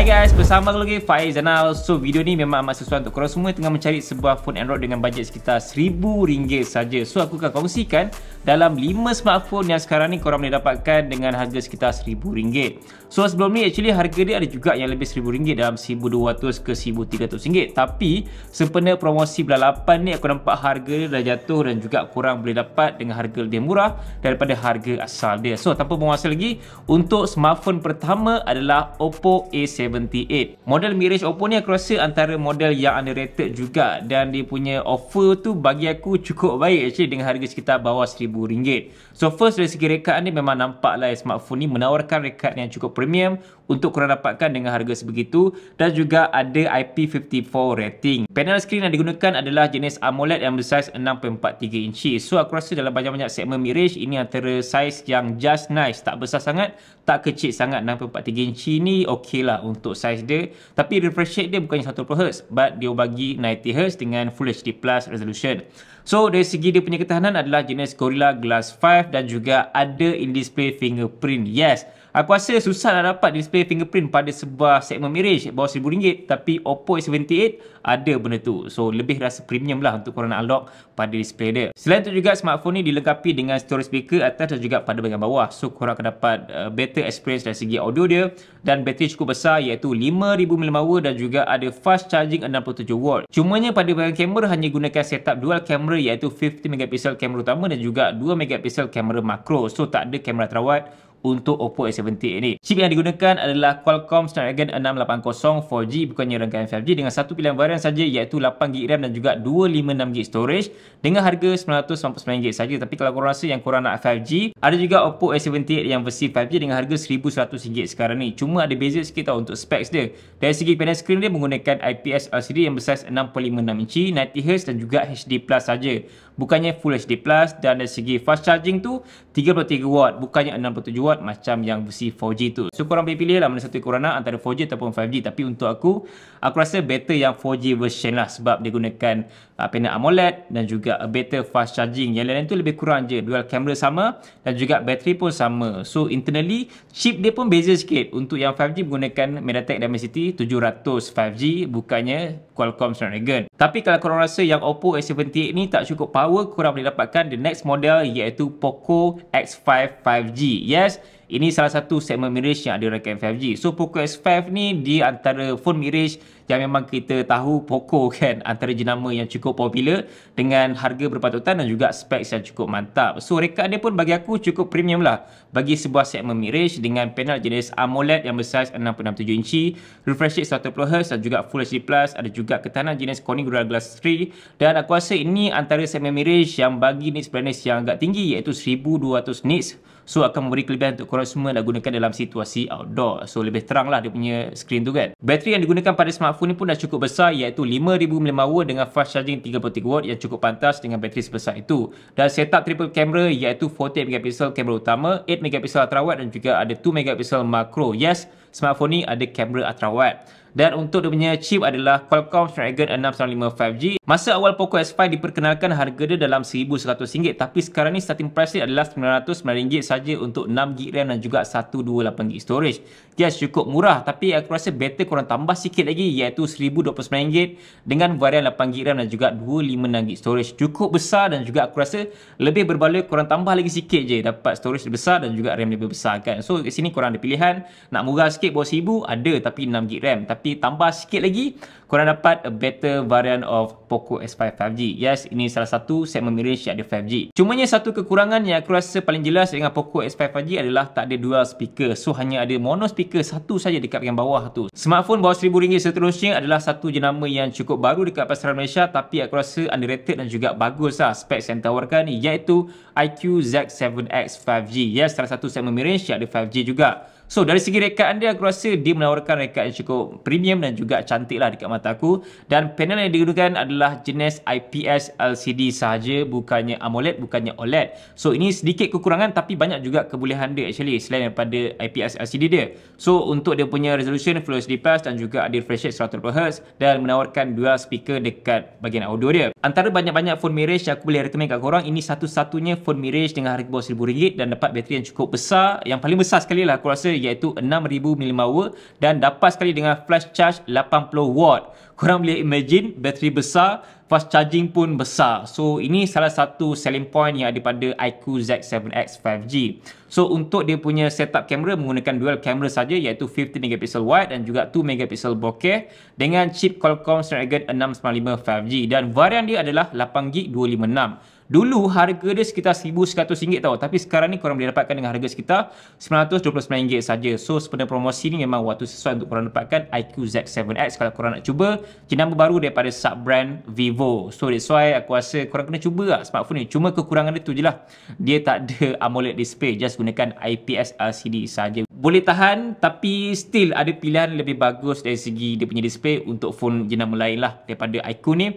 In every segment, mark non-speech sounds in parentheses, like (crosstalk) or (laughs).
Hai guys, bersama lagi Faiz Zainal. So video ni memang amat sesuai untuk korang semua tengah mencari sebuah phone Android dengan bajet sekitar seribu ringgit saja. So aku akan kongsikan dalam 5 smartphone yang sekarang ni korang boleh dapatkan dengan harga sekitar seribu ringgit. So sebelum ni actually harga dia ada juga yang lebih seribu ringgit dalam seribu dua ratus ke seribu tiga ratus ringgit. Tapi sempena promosi bulan lapan ni aku nampak harga dia dah jatuh dan juga korang boleh dapat dengan harga lebih murah daripada harga asal dia. So tanpa memuasa lagi, untuk smartphone pertama adalah Oppo A7 78 model Mirage Oppo ni aku rasa antara model yang underrated juga dan dia punya offer tu bagi aku cukup baik actually dengan harga sekitar bawah rm ringgit. so first dari segi rekaan ni memang nampak lah smartphone ni menawarkan rekaan yang cukup premium untuk korang dapatkan dengan harga sebegitu dan juga ada IP54 rating panel screen yang digunakan adalah jenis AMOLED yang bersaiz 6.43 inci so aku rasa dalam banyak-banyak segmen Mirage ini antara saiz yang just nice tak besar sangat tak kecil sangat 6.43 inci ni okey lah untuk untuk size dia tapi refresh rate dia bukannya 100Hz but dia bagi 90Hz dengan Full HD Plus resolution So dari segi dia punya ketahanan adalah jenis Gorilla Glass 5 dan juga ada in-display fingerprint. Yes, aku rasa susah nak dapat display fingerprint pada sebuah segmen mirage bawah RM1,000 tapi Oppo A78 ada benda tu. So lebih rasa premium lah untuk korang nak unlock pada display dia. Selain tu juga smartphone ni dilengkapi dengan storage speaker atas dan juga pada bahagian bawah. So korang akan dapat uh, better experience dari segi audio dia dan bateri cukup besar iaitu 5000 mAh dan juga ada fast charging 67W. Cumanya pada bahagian kamera hanya gunakan setup dual kamera iaitu 50 megapixel kamera utama dan juga 2 megapixel kamera makro. So tak ada kamera terawat untuk Oppo A78 ni. Chip yang digunakan adalah Qualcomm Snapdragon 680 4G bukannya rangkaian 5G dengan satu pilihan varian saja iaitu 8GB RAM dan juga 256GB storage dengan harga RM999 saja. Tapi kalau korang rasa yang korang nak 5G, ada juga Oppo A78 yang versi 5G dengan harga RM1100 sekarang ni. Cuma ada beza sikit tau untuk specs dia. Dari segi panel screen dia menggunakan IPS LCD yang bersaiz 6.56 inci, 90Hz dan juga HD Plus saja. Bukannya Full HD Plus dan dari segi fast charging tu 33W bukannya 67W buat macam yang versi 4G tu. So korang boleh pilih lah mana satu korang nak antara 4G ataupun 5G. Tapi untuk aku, aku rasa better yang 4G version lah sebab dia gunakan uh, ah, panel AMOLED dan juga a better fast charging. Yang lain-lain tu lebih kurang je. Dual camera sama dan juga bateri pun sama. So internally chip dia pun beza sikit. Untuk yang 5G menggunakan MediaTek Dimensity 700 5G bukannya Qualcomm Snapdragon. Tapi kalau korang rasa yang Oppo A78 ni tak cukup power, korang boleh dapatkan the next model iaitu Poco X5 5G. Yes, ini salah satu segmen mirage yang ada rekam 5G. So Poco S5 ni di antara phone mirage yang memang kita tahu Poco kan antara jenama yang cukup popular dengan harga berpatutan dan juga specs yang cukup mantap. So rekat dia pun bagi aku cukup premium lah bagi sebuah segmen mirage dengan panel jenis AMOLED yang bersaiz 6.67 inci, refresh rate 120Hz dan juga Full HD+, Plus. ada juga ketahanan jenis Corning Gorilla Glass 3 dan aku rasa ini antara segmen mirage yang bagi nits brightness yang agak tinggi iaitu 1200 nits So akan memberi kelebihan untuk korang semua nak gunakan dalam situasi outdoor. So lebih teranglah dia punya screen tu kan. Bateri yang digunakan pada smartphone ni pun dah cukup besar iaitu 5000 mAh dengan fast charging 33W yang cukup pantas dengan bateri sebesar itu. Dan setup triple camera iaitu 48 megapixel kamera utama, 8 megapixel ultrawide dan juga ada 2 megapixel makro. Yes, smartphone ni ada kamera ultrawide dan untuk dia punya chip adalah Qualcomm Snapdragon 695 5G. Masa awal Poco S5 diperkenalkan harga dia dalam RM1,100 tapi sekarang ni starting price dia adalah RM909 saja untuk 6GB RAM dan juga 128GB storage. Yes, cukup murah tapi aku rasa better korang tambah sikit lagi iaitu RM1,029 dengan varian 8GB RAM dan juga 256GB storage. Cukup besar dan juga aku rasa lebih berbaloi korang tambah lagi sikit je dapat storage lebih besar dan juga RAM lebih besar kan. So, kat sini korang ada pilihan nak murah sikit bawah RM1,000 ada tapi 6GB RAM. Tapi tapi tambah sikit lagi korang dapat a better variant of Poco S5 5G. Yes, ini salah satu segmen memilih yang ada 5G. Cumanya satu kekurangan yang aku rasa paling jelas dengan Poco S5 5G adalah tak ada dual speaker. So, hanya ada mono speaker satu saja dekat yang bawah tu. Smartphone bawah RM1,000 seterusnya adalah satu jenama yang cukup baru dekat pasaran Malaysia tapi aku rasa underrated dan juga bagus lah specs yang tawarkan iaitu IQ Z7X 5G. Yes, salah satu segmen memilih yang ada 5G juga. So dari segi rekaan dia aku rasa dia menawarkan rekaan yang cukup premium dan juga cantik lah dekat mata aku. Dan panel yang digunakan adalah jenis IPS LCD sahaja bukannya AMOLED bukannya OLED. So ini sedikit kekurangan tapi banyak juga kebolehan dia actually selain daripada IPS LCD dia. So untuk dia punya resolution Full HD Plus dan juga ada refresh rate 120Hz dan menawarkan dual speaker dekat bahagian audio dia. Antara banyak-banyak phone mirage yang aku boleh rekomen kat korang ini satu-satunya phone mirage dengan harga bawah RM1000 dan dapat bateri yang cukup besar yang paling besar sekali lah aku rasa iaitu 6000 mAh dan dapat sekali dengan flash charge 80 w Korang boleh imagine bateri besar, fast charging pun besar. So ini salah satu selling point yang ada pada IQ Z7X 5G. So untuk dia punya setup kamera menggunakan dual kamera saja iaitu 15 megapixel wide dan juga 2 megapixel bokeh dengan chip Qualcomm Snapdragon 695 5G dan varian dia adalah 8GB 256. Dulu harga dia sekitar RM1,100 tau. Tapi sekarang ni korang boleh dapatkan dengan harga sekitar RM929 saja. So sebenarnya promosi ni memang waktu sesuai untuk korang dapatkan IQ Z7X kalau korang nak cuba jenama baru daripada sub-brand Vivo. So that's why aku rasa korang kena cuba lah smartphone ni. Cuma kekurangan dia tu je lah. Dia tak ada (laughs) AMOLED display. Just gunakan IPS LCD saja. Boleh tahan tapi still ada pilihan lebih bagus dari segi dia punya display untuk phone jenama lain lah daripada IQ ni.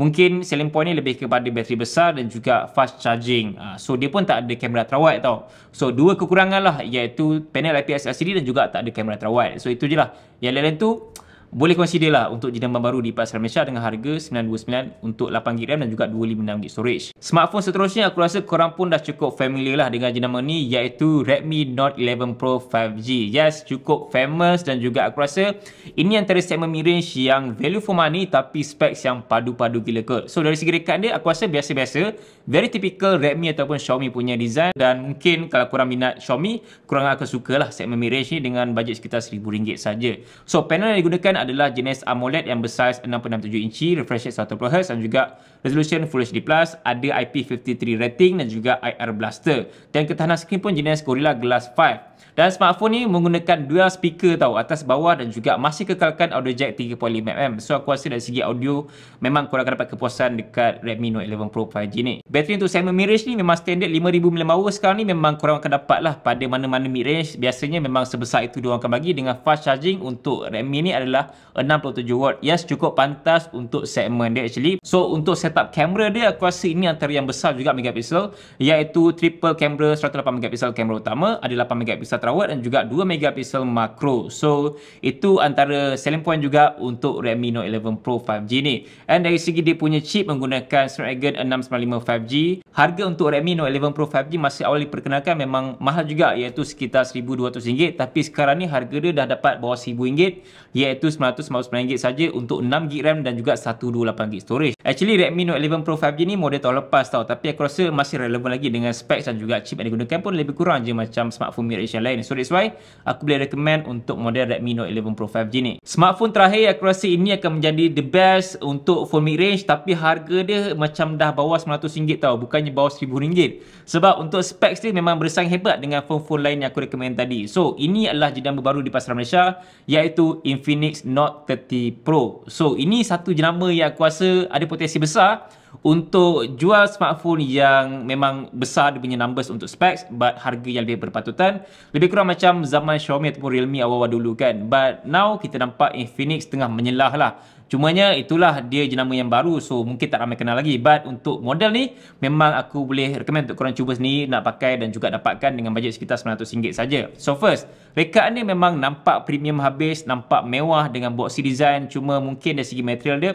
Mungkin selling point ni lebih kepada bateri besar dan juga fast charging. Uh, so dia pun tak ada kamera terawat tau. So dua kekurangan lah iaitu panel IPS LCD dan juga tak ada kamera terawat. So itu je lah. Yang lain-lain tu... Uh, boleh consider lah untuk jenama baru di pasaran Malaysia dengan harga RM929 untuk 8GB RAM dan juga 256GB storage. Smartphone seterusnya aku rasa korang pun dah cukup familiar lah dengan jenama ni iaitu Redmi Note 11 Pro 5G. Yes, cukup famous dan juga aku rasa ini antara segmen mid-range yang value for money tapi specs yang padu-padu gila kot. So dari segi rekat dia aku rasa biasa-biasa very typical Redmi ataupun Xiaomi punya design dan mungkin kalau korang minat Xiaomi korang akan suka lah segmen mid-range ni dengan bajet sekitar RM1000 saja. So panel yang digunakan adalah jenis AMOLED yang bersaiz 6.67 inci, refresh rate 120Hz dan juga resolution Full HD+, Plus, ada IP53 rating dan juga IR Blaster. Dan ketahanan skrin pun jenis Gorilla Glass 5. Dan smartphone ni menggunakan dual speaker tau atas bawah dan juga masih kekalkan audio jack 3.5mm. So aku rasa dari segi audio memang kurang akan dapat kepuasan dekat Redmi Note 11 Pro 5G ni. Bateri untuk Simon Mirage ni memang standard 5000 mAh sekarang ni memang kurang akan dapat lah pada mana-mana mid range. Biasanya memang sebesar itu diorang akan bagi dengan fast charging untuk Redmi ni adalah 67 watt. Yes, cukup pantas untuk segmen dia actually. So, untuk setup kamera dia, aku rasa ini antara yang besar juga megapixel. Iaitu triple kamera 108 mp kamera utama. Ada 8 mp terawat dan juga 2 mp makro. So, itu antara selling point juga untuk Redmi Note 11 Pro 5G ni. And dari segi dia punya chip menggunakan Snapdragon 695 5G harga untuk Redmi Note 11 Pro 5G masa awal diperkenalkan memang mahal juga iaitu sekitar RM1,200 tapi sekarang ni harga dia dah dapat bawah RM1,000 iaitu RM999 saja untuk 6GB RAM dan juga 128GB storage. Actually Redmi Note 11 Pro 5G ni model tahun lepas tau tapi aku rasa masih relevan lagi dengan specs dan juga chip yang digunakan pun lebih kurang je macam smartphone mirage yang lain. So that's why aku boleh recommend untuk model Redmi Note 11 Pro 5G ni. Smartphone terakhir aku rasa ini akan menjadi the best untuk phone mirage tapi harga dia macam dah bawah RM100 tau. Bukan bukan di bawah RM1,000 sebab untuk specs dia memang bersaing hebat dengan phone-phone lain yang aku rekomen tadi so ini adalah jenama baru di pasaran Malaysia iaitu Infinix Note 30 Pro so ini satu jenama yang aku rasa ada potensi besar untuk jual smartphone yang memang besar dia punya numbers untuk specs but harga yang lebih berpatutan lebih kurang macam zaman Xiaomi ataupun Realme awal-awal dulu kan but now kita nampak Infinix tengah menyelah lah Cumanya itulah dia jenama yang baru so mungkin tak ramai kenal lagi but untuk model ni memang aku boleh recommend untuk korang cuba sendiri nak pakai dan juga dapatkan dengan bajet sekitar RM900 saja. So first, rekaan ni memang nampak premium habis, nampak mewah dengan boxy design cuma mungkin dari segi material dia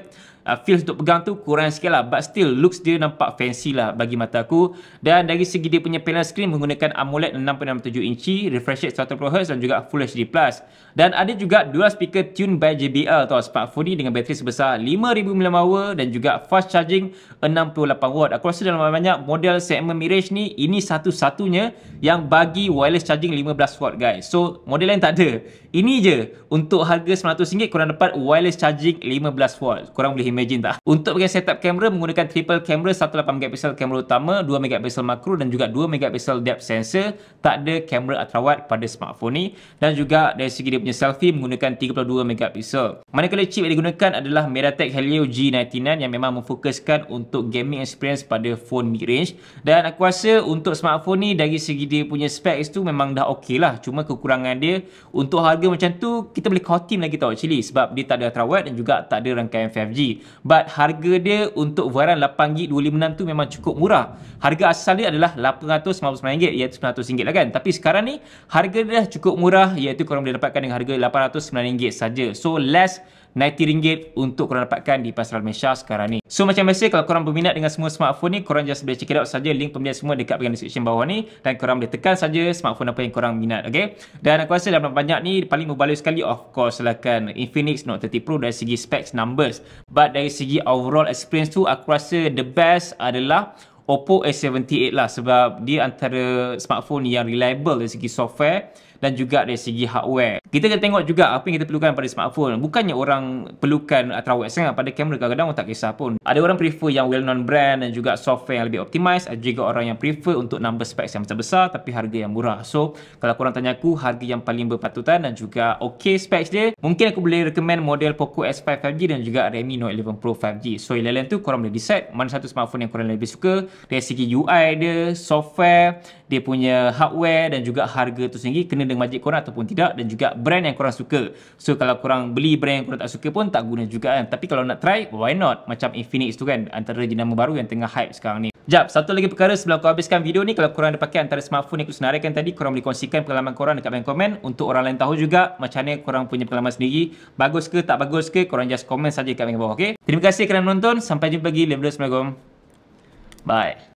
uh, feels untuk pegang tu kurang sikit lah but still looks dia nampak fancy lah bagi mata aku dan dari segi dia punya panel screen menggunakan AMOLED 6.67 inci refresh rate 120Hz dan juga Full HD Plus dan ada juga dua speaker tuned by JBL atau smartphone ni dengan bateri sebesar 5000 mAh dan juga fast charging 68W aku rasa dalam banyak model segmen Mirage ni ini satu-satunya yang bagi wireless charging 15W guys so model lain tak ada ini je untuk harga RM100 korang dapat wireless charging 15W korang boleh imagine tak. Untuk bagian setup kamera menggunakan triple kamera 18MP kamera utama, 2MP makro dan juga 2MP depth sensor. Tak ada kamera ultrawide pada smartphone ni. Dan juga dari segi dia punya selfie menggunakan 32MP. Manakala chip yang digunakan adalah MediaTek Helio G99 yang memang memfokuskan untuk gaming experience pada phone mid-range. Dan aku rasa untuk smartphone ni dari segi dia punya spek tu memang dah ok lah. Cuma kekurangan dia untuk harga macam tu kita boleh khotim lagi tau actually. Sebab dia tak ada ultrawide dan juga tak ada rangkaian 5G but harga dia untuk varian 8GB 256 tu memang cukup murah. Harga asal dia adalah RM899 iaitu RM900 lah kan. Tapi sekarang ni harga dia dah cukup murah iaitu korang boleh dapatkan dengan harga RM809 saja. So less RM90 untuk korang dapatkan di pasaran Malaysia sekarang ni. So macam biasa kalau korang berminat dengan semua smartphone ni korang just boleh check it out saja link pembelian semua dekat bagian description bawah ni dan korang boleh tekan saja smartphone apa yang korang minat okey. Dan aku rasa dalam banyak ni paling mubalik sekali of course lah kan Infinix Note 30 Pro dari segi specs numbers but dari segi overall experience tu aku rasa the best adalah Oppo A78 lah sebab dia antara smartphone yang reliable dari segi software dan juga dari segi hardware kita kena tengok juga apa yang kita perlukan pada smartphone bukannya orang perlukan terawat sangat pada kamera kadang-kadang orang tak kisah pun ada orang prefer yang well known brand dan juga software yang lebih optimised. ada juga orang yang prefer untuk number specs yang besar-besar tapi harga yang murah so kalau korang tanya aku harga yang paling berpatutan dan juga ok specs dia mungkin aku boleh recommend model Poco S5 5G dan juga Redmi Note 11 Pro 5G so yang lain-lain tu korang boleh decide mana satu smartphone yang korang lebih suka dari segi UI dia software dia punya hardware dan juga harga tu sendiri kena dengan budget korang ataupun tidak dan juga brand yang korang suka. So kalau korang beli brand yang korang tak suka pun tak guna juga kan. Tapi kalau nak try, why not? Macam Infinix tu kan antara jenama baru yang tengah hype sekarang ni. Jap, satu lagi perkara sebelum aku habiskan video ni kalau korang ada pakai antara smartphone yang aku senaraikan tadi korang boleh kongsikan pengalaman korang dekat bawah komen untuk orang lain tahu juga macam mana korang punya pengalaman sendiri. Bagus ke tak bagus ke korang just komen saja dekat bawah okey. Terima kasih kerana menonton. Sampai jumpa lagi. Assalamualaikum. Bye.